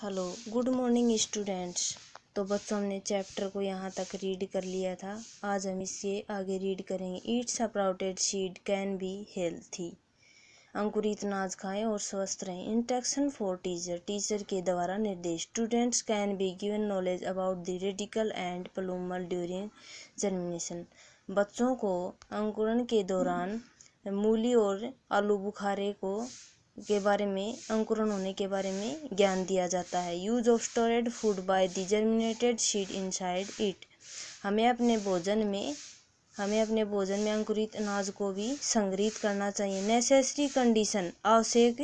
hello good morning students तो बच्चों हमने चैप्टर को यहाँ तक रीड कर लिया था आज हम इसे आगे रीड करेंगे eats sprouted seed can be healthy अंकुरित नाज खाएं और स्वस्थ रहें इंटेक्शन फॉर टीचर टीचर के द्वारा निर्देश students can be given knowledge about the radicle and plumule during germination बच्चों को अंकुरण के दौरान मूली और आलू बुखारे को के बारे में अंकुरण होने के बारे में ज्ञान दिया जाता है use of stored food by the germinated seed side it हमें अपने भोजन में हमें अपने भोजन में अंकुरित अनाज को भी संग्रहित करना चाहिए नेसेसरी कंडीशन आवश्यक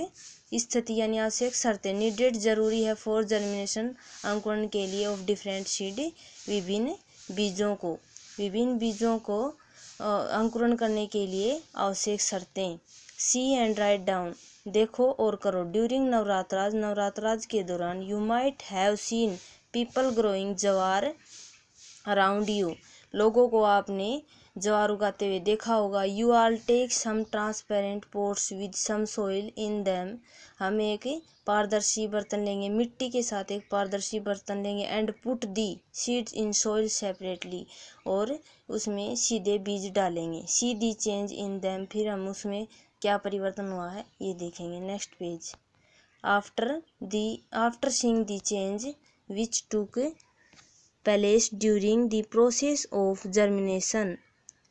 स्थिति यानी आवश्यक शर्तें नीडेड जरूरी है फॉर जर्मिनेशन अंकुरण के लिए ऑफ डिफरेंट सीड विभिन्न बीजों को विभिन्न बीजों को अंकुरण करने के लिए आवश्यक शर्तें सी एंड राइट डाउन देखो और करो ड्यूरिंग नवरात्राज नवरात्राज के दौरान you might have seen people growing jowar around you लोगों को आपने ज्वार उगाते हुए देखा होगा you are take some transparent pots with some soil in them हम एक पारदर्शी बर्तन लेंगे मिट्टी के साथ एक पारदर्शी बर्तन लेंगे and put the seeds in soil separately और उसमें सीधे बीज डालेंगे सी दी चेंज इन दैम फिर हम उसमें क्या परिवर्तन हुआ है ये देखेंगे next page after the after seeing the change which took place during the process of germination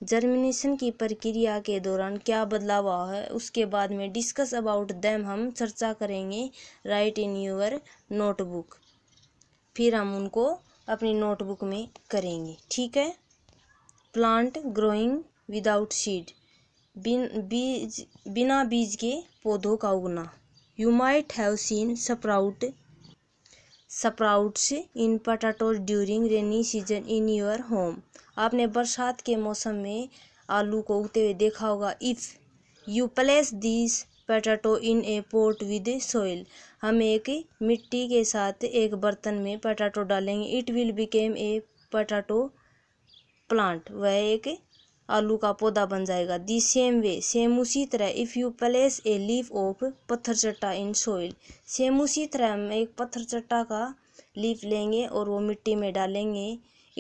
germination की प्रक्रिया के दौरान क्या बदलाव आ है उसके बाद में डिस्कस अबाउट दैम हम चर्चा करेंगे राइट इन यूर नोटबुक फिर हम उनको अपनी नोटबुक में करेंगे ठीक है प्लांट ग्रोइंग विदाउट सीड बिन बीज बिना बीज के पौधों का उगना you might have seen sprout sprouts in potato during rainy season in your home आपने बरसात के मौसम में आलू को उगते हुए देखा होगा if you place this potato in a pot with soil हम एक मिट्टी के साथ एक बर्तन में पटाटो डालेंगे it will become a potato plant वह एक आलू का पौधा बन जाएगा दी सेम वे सेम उसी तरह if you place a leaf of पत्थर चट्टा इन सोइल सेम उसी तरह हम एक पत्थर चट्टा का लीफ लेंगे और वो मिट्टी में डालेंगे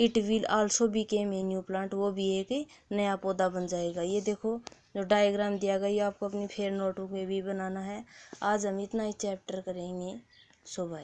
इट विल आल्सो बी के मे न्यू प्लांट वो भी एक नया पौधा बन जाएगा ये देखो जो डायग्राम दिया गया ये आपको अपनी फेयर नोटबुक में भी बनाना है आज हम इतना ही चैप्टर करेंगे सो